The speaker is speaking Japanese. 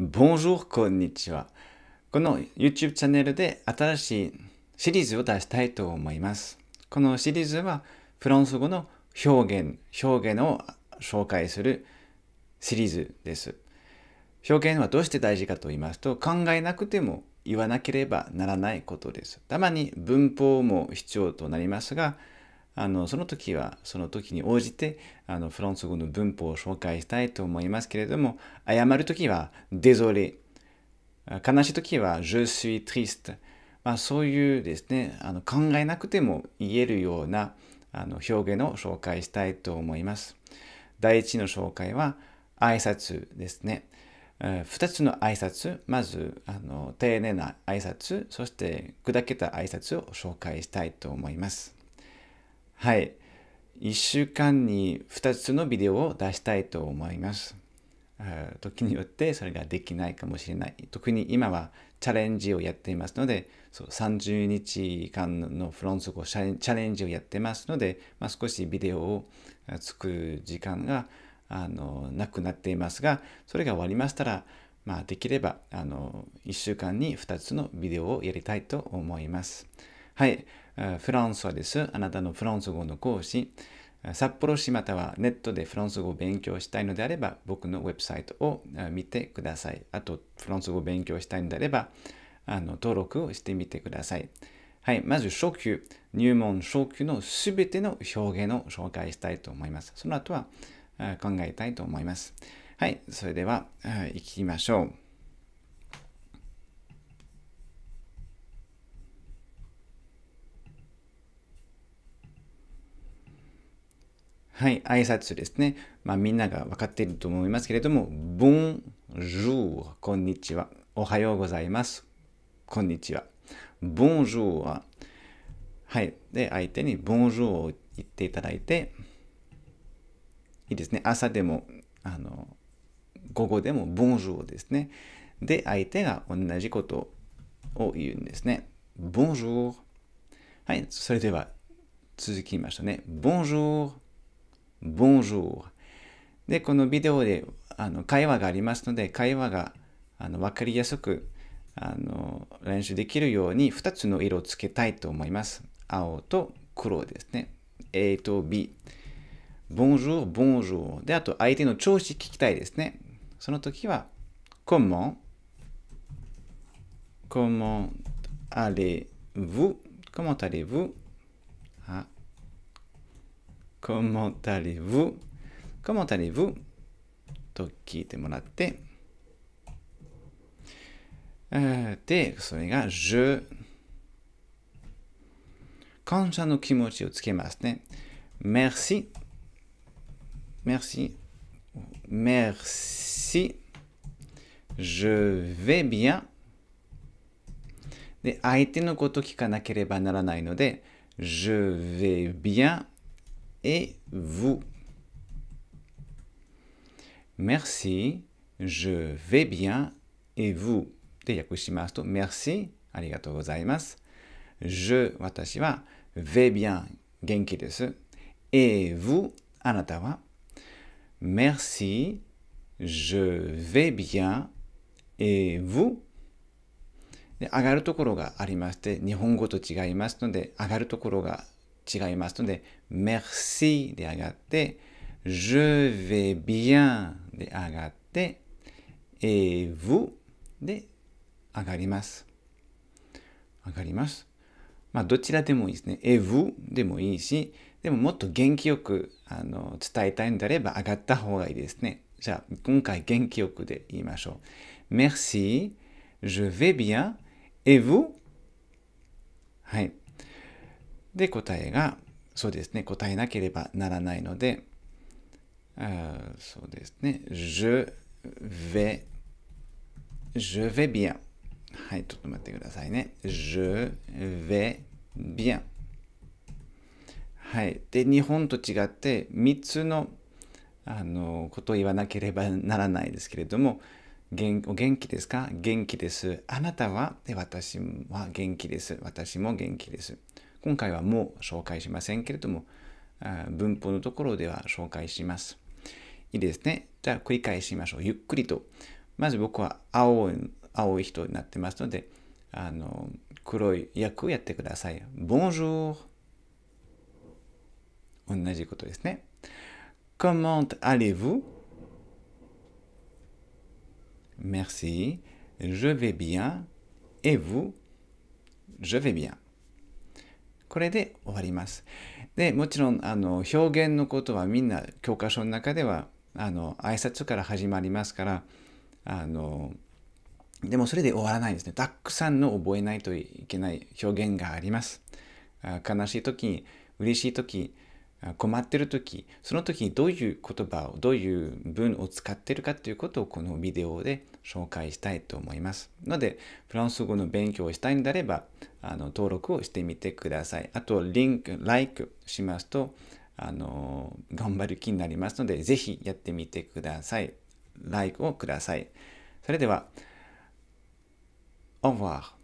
Bonjour, この YouTube チャンネルで新しいシリーズを出したいと思います。このシリーズはフランス語の表現、表現を紹介するシリーズです。表現はどうして大事かと言いますと考えなくても言わなければならないことです。たまに文法も必要となりますが、あのその時はその時に応じてあのフランス語の文法を紹介したいと思いますけれども謝る時は「デゾレ」悲しい時は「je suis triste」まあ、そういうですねあの考えなくても言えるようなあの表現を紹介したいと思います。第一の紹介は挨拶ですね。2つの挨拶まずあの丁寧な挨拶そして砕けた挨拶を紹介したいと思います。はい、1週間に2つのビデオを出したいと思います。時によってそれができないかもしれない。特に今はチャレンジをやっていますので、そう30日間のフロンス語チャレンジをやってますので、まあ、少しビデオを作る時間があのなくなっていますが、それが終わりましたら、まあ、できればあの1週間に2つのビデオをやりたいと思います。はい、フランスはです。あなたのフランス語の講師。札幌市またはネットでフランス語を勉強したいのであれば、僕のウェブサイトを見てください。あと、フランス語を勉強したいのであれば、あの登録をしてみてください。はい、まず初級、入門初級のすべての表現を紹介したいと思います。その後は考えたいと思います。はい、それでは、行きましょう。はい、挨拶ですね。まあ、みんなが分かっていると思いますけれども、ボンジュー、こんにちは。おはようございます。こんにちは。ボンジューは、はい。で、相手にボンジューを言っていただいて、いいですね。朝でも、あの、午後でもボンジューですね。で、相手が同じことを言うんですね。ボンジュー。はい。それでは、続きましたね。ボン bonjour。で、このビデオであの会話がありますので、会話があの分かりやすくあの練習できるように2つの色をつけたいと思います。青と黒ですね。A と B。bonjour, bonjour。で、あと相手の調子聞きたいですね。その時は、comment? comment allez-vous? comment allez-vous? comment allez-vous? comment allez-vous? と聞いてもらって、で、それが je 感謝の気持ちをつけますね。merci merci merci je vais bien で、相手のこと聞かなければならないので、je vais bien et vous. Merci, je vais bien et vous。で、訳しますと、merci、ありがとうございます。je、私は、vais bien、元気です。et vous、あなたは。merci、je vais bien et vous。で上がるところがありまして、日本語と違いますので、上がるところが違いますので、merci で上がって、je vais bien で上がって、et vous で上がります。上がります。まあ、どちらでもいいですね。え、vous でもいいし、でももっと元気よくあの伝えたいのであれば上がった方がいいですね。じゃあ、今回元気よくで言いましょう。Merci, je vais bien, et vous? はい。で、答えが、そうですね、答えなければならないので、あそうですね、je vais, je vais bien。はい、ちょっと待ってくださいね。je vais bien。はい。で、日本と違って3つのあのことを言わなければならないですけれども、元お元気ですか元気です。あなたはで私は元気です。私も元気です。今回はもう紹介しませんけれども、文法のところでは紹介します。いいですね。じゃあ繰り返しましょう。ゆっくりと。まず僕は青い青い人になってますので、あの黒い役をやってください。Bonjour。同じことですね。Comment allez-vous? Merci. Je vais bien. Et vous? Je vais bien. これで終わります。でもちろんあの表現のことはみんな教科書の中ではあの挨拶から始まりますからあのでもそれで終わらないですね。たくさんの覚えないといけない表現があります。悲しい時嬉しい時困ってる時その時にどういう言葉をどういう文を使ってるかということをこのビデオで紹介したいと思いますのでフランス語の勉強をしたいんであればあの登録をしてみてくださいあとリンク LIKE しますとあの頑張る気になりますのでぜひやってみてください LIKE をくださいそれでは Au revoir